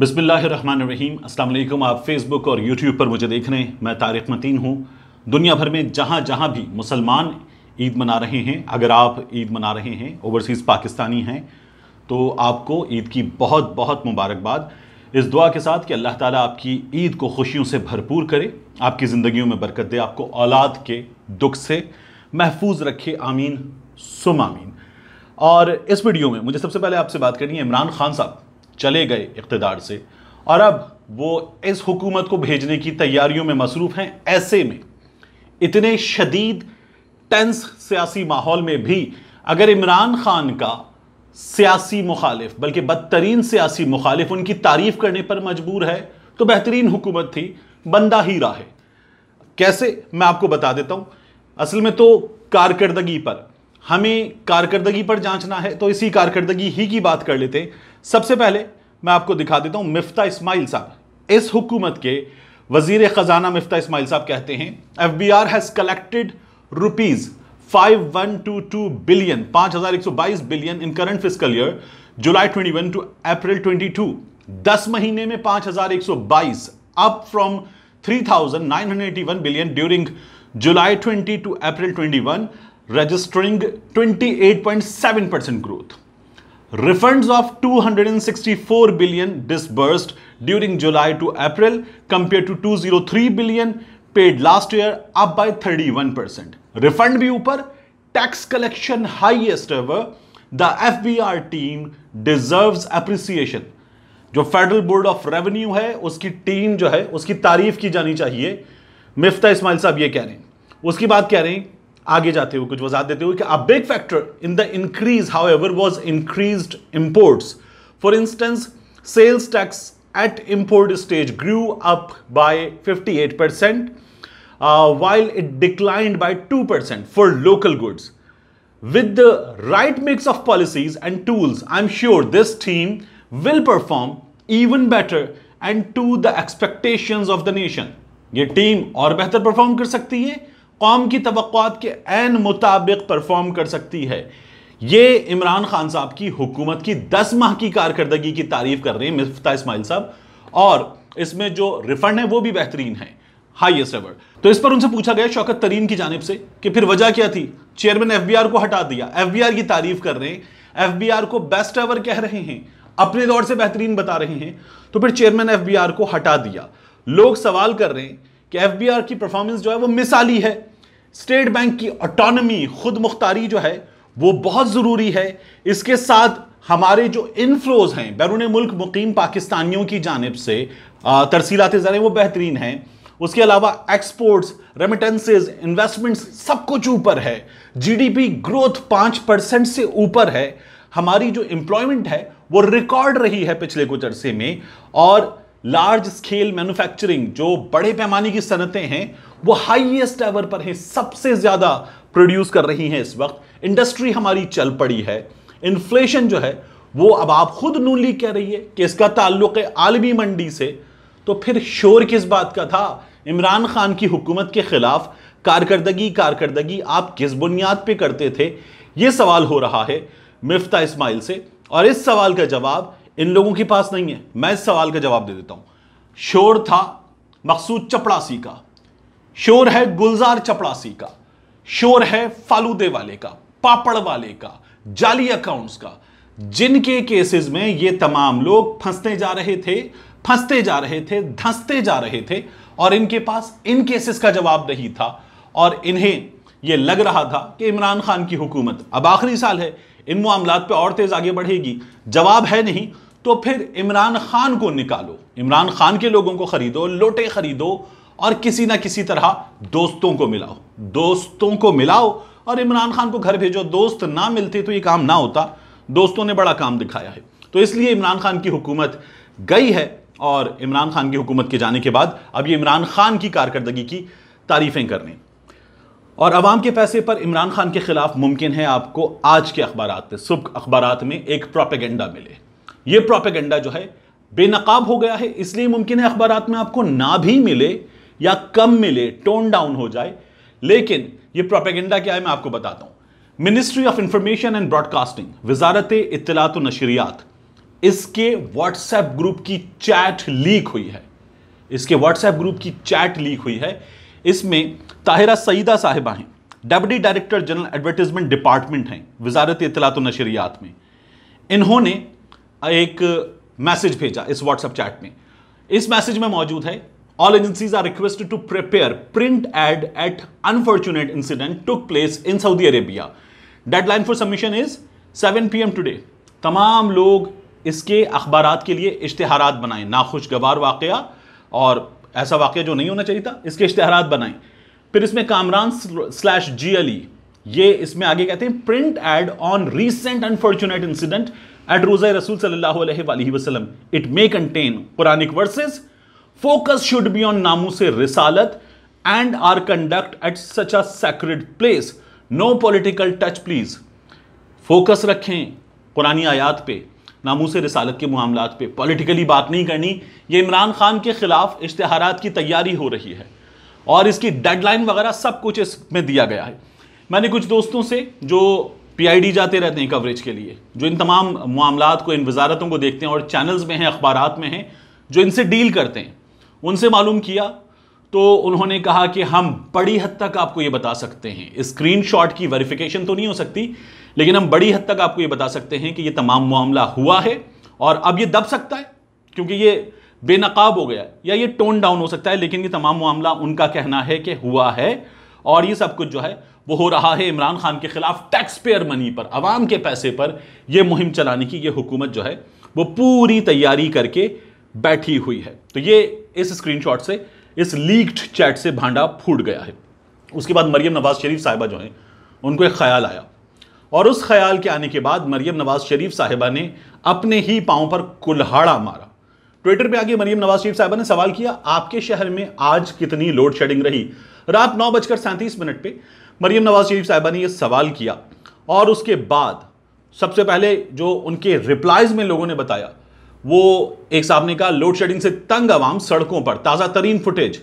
बिसमीम अल्लाम आप फेसबुक और यूट्यूब पर मुझे देख रहे हैं मैं तारिक मतीन हूँ दुनिया भर में जहाँ जहाँ भी मुसलमान ईद मना रहे हैं अगर आप ईद मना रहे हैं ओवरसीज़ पाकिस्तानी हैं तो आपको ईद की बहुत बहुत मुबारकबाद इस दुआ के साथ कि अल्लाह ताला आपकी ईद को खुशियों से भरपूर करे आपकी ज़िंदगियों में बरकत दे आपको औलाद के दुख से महफूज रखे आमीन सुम आमीन और इस वीडियो में मुझे सबसे पहले आपसे बात करनी है इमरान खान साहब चले गए इकतदार से और अब वो इस हुकूमत को भेजने की तैयारियों में मसरूफ़ हैं ऐसे में इतने शदीद टेंस सियासी माहौल में भी अगर इमरान खान का सियासी मुखालिफ बल्कि बदतरीन सियासी मुखालिफ उनकी तारीफ करने पर मजबूर है तो बेहतरीन हुकूमत थी बंदा रहा है कैसे मैं आपको बता देता हूँ असल में तो कारकर्दगी पर हमें कारकर्दगी पर जांचना है तो इसी कारकर्दगी ही की बात कर लेते हैं सबसे पहले मैं आपको दिखा देता हूं मिफ्ता इस्माइल साहब इस हुकूमत के वजीर ख़जाना मिफ्ता इस्माइल साहब कहते हैं F B R has collected rupees five one two two billion पांच हज़ार एक सौ बाईस billion in current physical year July twenty one to April twenty two दस महीने में पांच हज़ार एक सौ बाईस up from three thousand nine hundred eighty one billion during July twenty to April twenty one registering twenty eight point seven percent growth refunds of 264 billion disbursed during July to April compared to 203 billion paid last year up by 31%. Refund भी ऊपर tax collection highest ever the FBR team deserves appreciation. जो federal board of revenue है उसकी team जो है उसकी तारीफ की जानी चाहिए मिफ्ता इस्माइल साहब ये कह रहे हैं उसकी बात कह रहे हैं आगे जाते हुए कुछ वजह देते हुए कि big factor in the increase however was increase import for instance sales tax at import stage grew up by 58 percent while it declined by 2 percent for local goods with the right mix of policies and tools I am sure this theme will perform even better and to the expectation of the nation ये team और बेहतर perform कर सकती है कौम की तवक़ात के N मुताबिक परफॉर्म कर सकती है ये इमरान खान साहब की हुकूमत की दस माह की कारकर्दगी की तारीफ कर रहे हैं मिफ्ता इसमाइल साहब और इसमें जो रिफंड है वो भी बेहतरीन है हाईएस्ट एवर तो इस पर उनसे पूछा गया शौकत तरीन की जानब से कि फिर वजह क्या थी चेयरमैन एफ को हटा दिया एफ की तारीफ कर रहे हैं एफ को बेस्ट एवर कह रहे हैं अपने दौर से बेहतरीन बता रहे हैं तो फिर चेयरमैन एफ को हटा दिया लोग सवाल कर रहे हैं कि एफ की परफॉर्मेंस जो है वो मिसाली है स्टेट बैंक की ऑटोनमी खुद मुख्तारी जो है वो बहुत ज़रूरी है इसके साथ हमारे जो इनफ्लोज हैं बैरून मुल्क मुकीम पाकिस्तानियों की जानब से तरसीलात ज़रें वो बेहतरीन हैं उसके अलावा एक्सपोर्ट्स रेमिटेंसेज इन्वेस्टमेंट्स सब कुछ ऊपर है जीडीपी ग्रोथ पाँच परसेंट से ऊपर है हमारी जो एम्प्लॉयमेंट है वो रिकॉर्ड रही है पिछले कुछ अरसे में और लार्ज स्केल मैन्युफैक्चरिंग जो बड़े पैमाने की सनतें हैं वो हाईएस्ट लेवल पर हैं सबसे ज़्यादा प्रोड्यूस कर रही हैं इस वक्त इंडस्ट्री हमारी चल पड़ी है इन्फ्लेशन जो है वो अब आप खुद नून लीग कह रही है कि इसका ताल्लुक है आलमी मंडी से तो फिर शोर किस बात का था इमरान खान की हुकूमत के खिलाफ कारकर्दगी कारकर्दगी आप किस बुनियाद पर करते थे ये सवाल हो रहा है मिफ्ता इस्माइल से और इस सवाल का जवाब इन लोगों के पास नहीं है मैं इस सवाल का जवाब दे देता हूं शोर था मकसूद चपड़ासी का शोर है गुलजार चपड़ासी का शोर है फालूदे वाले का पापड़ वाले का जाली अकाउंट्स का जिनके केसेस में ये तमाम लोग फंसते जा रहे थे फंसते जा रहे थे धंसते जा रहे थे और इनके पास इन केसेस का जवाब नहीं था और इन्हें ये लग रहा था कि इमरान खान की हुकूमत अब आखिरी साल है इन मामला पर और तेज आगे बढ़ेगी जवाब है नहीं तो फिर इमरान खान को निकालो इमरान खान के लोगों को खरीदो लोटे खरीदो और किसी ना किसी तरह दोस्तों को मिलाओ दोस्तों को मिलाओ और इमरान खान को घर भेजो दोस्त ना मिलते तो ये काम ना होता दोस्तों ने बड़ा काम दिखाया है तो इसलिए इमरान खान की हुकूमत गई है और इमरान खान की हुकूमत के जाने के बाद अब ये इमरान खान की कारकर्दगी की तारीफें करने और आवाम के पैसे पर इमरान खान के खिलाफ मुमकिन है आपको आज के अखबार सुबह अखबार में एक प्रोपेगेंडा मिले यह प्रोपेगेंडा जो है बेनकाब हो गया है इसलिए मुमकिन है अखबार में आपको ना भी मिले या कम मिले टोन डाउन हो जाए लेकिन यह प्रोपेगेंडा क्या है मैं आपको बताता हूं ministry of information and broadcasting वजारत इतलात नशरियात इसके व्हाट्सएप ग्रुप की चैट लीक हुई है इसके व्हाट्सएप ग्रुप की चैट लीक हुई है इसमें ताहिरा सईदा साहिबा हैं deputy director general advertisement department हैं वजारत इतलात नशरियात में इन्होंने एक मैसेज भेजा इस व्हाट्सएप चैट में इस मैसेज में मौजूद है all agencies are requested to prepare print ad at unfortunate incident took place in Saudi Arabia deadline for submission is seven p m today तमाम लोग इसके अखबार के लिए इश्तहार बनाए नाखुशगवार वाक़ और ऐसा वाक़ जो नहीं होना चाहिए था इसके इश्तहार बनाएं फिर इसमें कामरान स्लैश जी अली ये इसमें आगे कहते हैं print ad on recent unfortunate incident at रोजा रसूल सल्लल्लाहु अलैहि वसल्लम it may contain Quranic verses focus should be on नामू से रिसालत and are conduct at such a sacred place no political touch please focus रखें पुरानी आयात पे नामू से रिसालत के मामला पे पॉलिटिकली बात नहीं करनी ये इमरान खान के खिलाफ इश्तहार की तैयारी हो रही है और इसकी डेडलाइन वगैरह सब कुछ इसमें दिया गया है मैंने कुछ दोस्तों से जो पीआईडी जाते रहते हैं कवरेज के लिए जो इन तमाम मामला को इन वजारतों को देखते हैं और चैनल्स में हैं अखबार में हैं जो इनसे डील करते हैं उनसे मालूम किया तो उन्होंने कहा कि हम बड़ी हद तक आपको ये बता सकते हैं स्क्रीन की वेरिफिकेशन तो नहीं हो सकती लेकिन हम बड़ी हद तक आपको ये बता सकते हैं कि ये तमाम मामला हुआ है और अब ये दब सकता है क्योंकि ये बेनकाब हो गया या ये टोन डाउन हो सकता है लेकिन ये तमाम मामला उनका कहना है कि हुआ है और ये सब कुछ जो है वो हो रहा है इमरान खान के खिलाफ टैक्स पेयर मनी पर आवाम के पैसे पर यह मुहिम चलाने की यह हुकूमत जो है वो पूरी तैयारी करके बैठी हुई है तो ये इस स्क्रीनशॉट से इस लीक्ड चैट से भांडा फूट गया है उसके बाद मरियम नवाज शरीफ साहिबा जो हैं उनको एक ख्याल आया और उस ख्याल के आने के बाद मरियम नवाज शरीफ साहिबा ने अपने ही पाँव पर कुल्हाड़ा मारा ट्विटर पे आगे मरियम नवाज शरीफ साहबा ने सवाल किया आपके शहर में आज कितनी लोड शेडिंग रही रात नौ बजकर सैंतीस मिनट पे मरियम नवाज शरीफ साहबा ने यह सवाल किया और उसके बाद सबसे पहले जो उनके रिप्लाइज में लोगों ने बताया वो एक साहब ने कहा लोड शेडिंग से तंग आवाम सड़कों पर ताज़ा तरीन फुटेज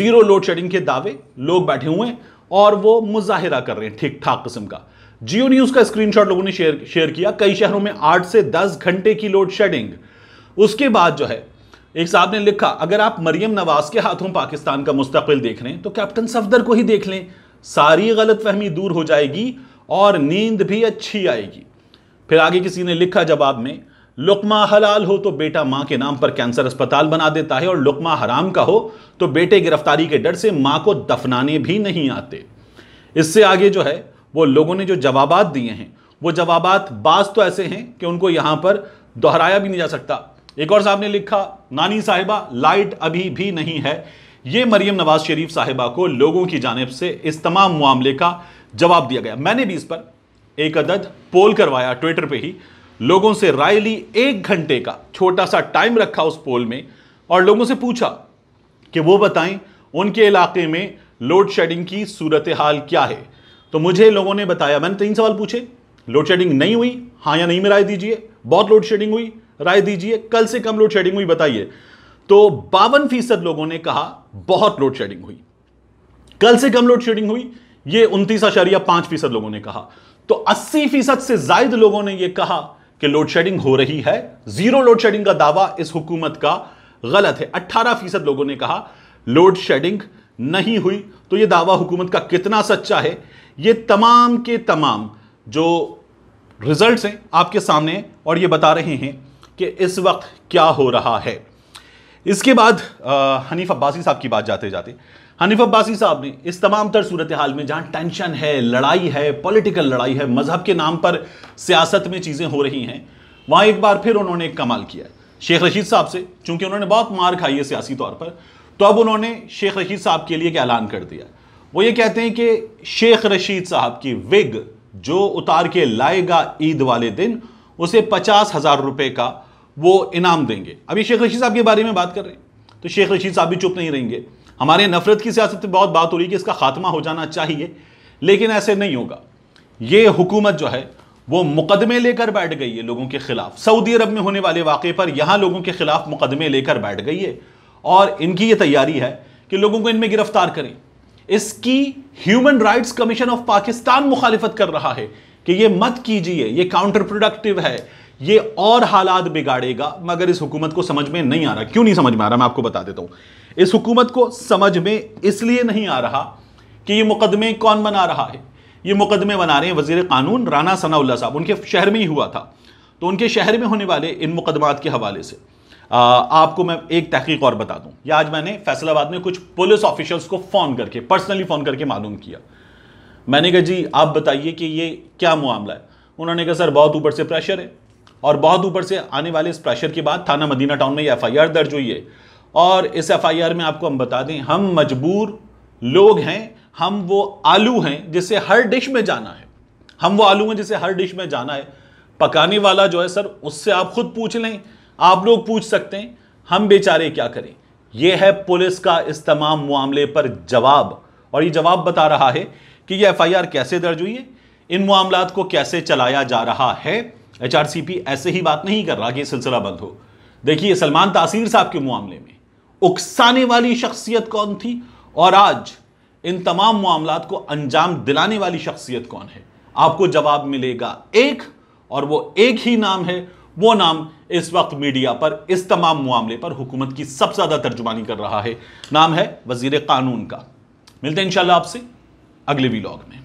जीरो लोड शेडिंग के दावे लोग बैठे हुए हैं और वो मुजाहिरा कर रहे हैं ठीक ठाक किस्म का जियो न्यूज़ का स्क्रीनशॉट लोगों ने शेयर शेयर किया कई शहरों में आठ से दस घंटे की लोड शेडिंग उसके बाद जो है एक साहब ने लिखा अगर आप मरियम नवाज के हाथों पाकिस्तान का मुस्तकबिल देख रहे हैं तो कैप्टन सफदर को ही देख लें सारी गलत फहमी दूर हो जाएगी और नींद भी अच्छी आएगी फिर आगे किसी ने लिखा जवाब में लुकमा हलाल हो तो बेटा माँ के नाम पर कैंसर अस्पताल बना देता है और लुकमा हराम का हो तो बेटे गिरफ्तारी के डर से माँ को दफनाने भी नहीं आते इससे आगे जो है वो लोगों ने जो जवाब दिए हैं वो जवाब बाज तो ऐसे हैं कि उनको यहां पर दोहराया भी नहीं जा सकता एक और साहब ने लिखा नानी साहिबा लाइट अभी भी नहीं है ये मरियम नवाज शरीफ साहिबा को लोगों की जानब से इस तमाम मामले का जवाब दिया गया मैंने भी इस पर एक अदद पोल करवाया ट्विटर पे ही लोगों से राय ली एक घंटे का छोटा सा टाइम रखा उस पोल में और लोगों से पूछा कि वो बताएं उनके इलाके में लोड शेडिंग की सूरत हाल क्या है तो मुझे लोगों ने बताया मैंने तीन सवाल पूछे लोड शेडिंग नहीं हुई हाँ या नहीं में राय दीजिए बहुत लोड शेडिंग हुई राय दीजिए कल से कम लोड शेडिंग हुई बताइए तो बावन फीसद लोगों ने कहा बहुत लोड शेडिंग हुई कल से कम लोड शेडिंग हुई ये उनतीस आशारिया पांच फीसद लोगों ने कहा तो अस्सी फीसद से जायद लोगों ने यह कहा कि लोड शेडिंग हो रही है जीरो लोड शेडिंग का दावा इस हुकूमत का गलत है अट्ठारह फीसद लोगों ने कहा लोड शेडिंग नहीं हुई तो यह दावा हुकूमत का कितना सच्चा है यह तमाम के तमाम जो रिजल्ट्स हैं आपके सामने और यह बता रहे हैं कि इस वक्त क्या हो रहा है इसके बाद हनीफ अब्बासी साहब की बात जाते जाते हनीफ अब्बासी साहब ने इस तमाम तर सूरत हाल में जहाँ टेंशन है लड़ाई है पॉलिटिकल लड़ाई है मजहब के नाम पर सियासत में चीज़ें हो रही हैं वहाँ एक बार फिर उन्होंने एक कमाल किया शेख रशीद साहब से चूंकि उन्होंने बहुत मार खाई है सियासी तौर पर तो अब उन्होंने शेख रशीद साहब के लिए एक ऐलान कर दिया वो ये कहते हैं कि शेख रशीद साहब की विग जो उतार के लाएगा ईद वाले दिन उसे पचास हज़ार रुपये का वो इनाम देंगे अभी शेख रशीद साहब के बारे में बात कर रहे हैं तो शेख रशीद साहब भी चुप नहीं रहेंगे हमारे नफरत की सियासत पर बहुत बात हो रही है कि इसका खात्मा हो जाना चाहिए लेकिन ऐसे नहीं होगा ये हुकूमत जो है वो मुकदमे लेकर बैठ गई है लोगों के खिलाफ सऊदी अरब में होने वाले वाक़े पर यहाँ लोगों के खिलाफ मुकदमे लेकर बैठ गई है और इनकी ये तैयारी है कि लोगों को इनमें गिरफ्तार करें इसकी human rights commission of Pakistan मुखालिफत कर रहा है कि ये मत कीजिए ये काउंटर प्रोडक्टिव है ये और हालात बिगाड़ेगा मगर इस हुकूमत को समझ में नहीं आ रहा क्यों नहीं समझ में आ रहा मैं आपको बता देता हूं इस हुकूमत को समझ में इसलिए नहीं आ रहा कि ये मुकदमे कौन बना रहा है ये मुकदमे बना रहे हैं वजीर कानून राना सनाउल्ला साहब उनके शहर में ही हुआ था तो उनके शहर में होने वाले इन मुकदमात के हवाले से आ, आपको मैं एक तहकीक और बता दूं या आज मैंने फैसलाबाद में कुछ पुलिस ऑफिशल्स को फ़ोन करके पर्सनली फ़ोन करके मालूम किया मैंने कहा जी आप बताइए कि ये क्या मामला है उन्होंने कहा सर बहुत ऊपर से प्रेशर है और बहुत ऊपर से आने वाले इस प्रेशर के बाद थाना मदीना टाउन में ये एफ दर्ज हुई है और इस एफ में आपको हम बता दें हम मजबूर लोग हैं हम वो आलू हैं जिसे हर डिश में जाना है हम वो आलू हैं जिसे हर डिश में जाना है पकाने वाला जो है सर उससे आप खुद पूछ लें आप लोग पूछ सकते हैं हम बेचारे क्या करें यह है पुलिस का इस तमाम मामले पर जवाब और ये जवाब बता रहा है कि यह एफआईआर कैसे दर्ज हुई है इन मामला को कैसे चलाया जा रहा है एच ऐसे ही बात नहीं कर रहा कि सिलसिला बंद हो देखिए सलमान तासीर साहब के मामले में उकसाने वाली शख्सियत कौन थी और आज इन तमाम मामला को अंजाम दिलाने वाली शख्सियत कौन है आपको जवाब मिलेगा एक और वो एक ही नाम है वो नाम इस वक्त मीडिया पर इस तमाम मामले पर हुकूमत की सबसे ज़्यादा तर्जुमानी कर रहा है नाम है वजीर कानून का मिलते हैं इंशाल्लाह आपसे अगले वीलॉग में